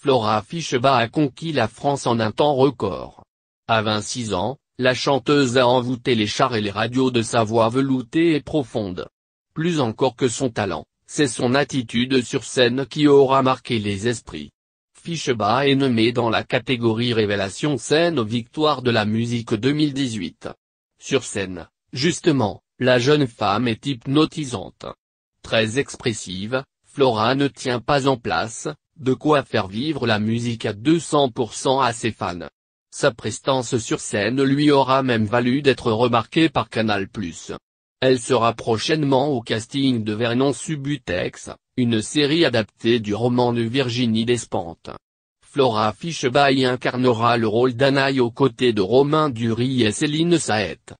Flora Ficheba a conquis la France en un temps record. À 26 ans, la chanteuse a envoûté les chars et les radios de sa voix veloutée et profonde. Plus encore que son talent, c'est son attitude sur scène qui aura marqué les esprits. Ficheba est nommée dans la catégorie Révélation scène aux victoires de la musique 2018. Sur scène, justement, la jeune femme est hypnotisante. Très expressive, Flora ne tient pas en place, de quoi faire vivre la musique à 200% à ses fans. Sa prestance sur scène lui aura même valu d'être remarquée par Canal+. Elle sera prochainement au casting de Vernon Subutex, une série adaptée du roman de Virginie Despentes. Flora Fischbach incarnera le rôle d'Anaï aux côtés de Romain Dury et Céline Saët.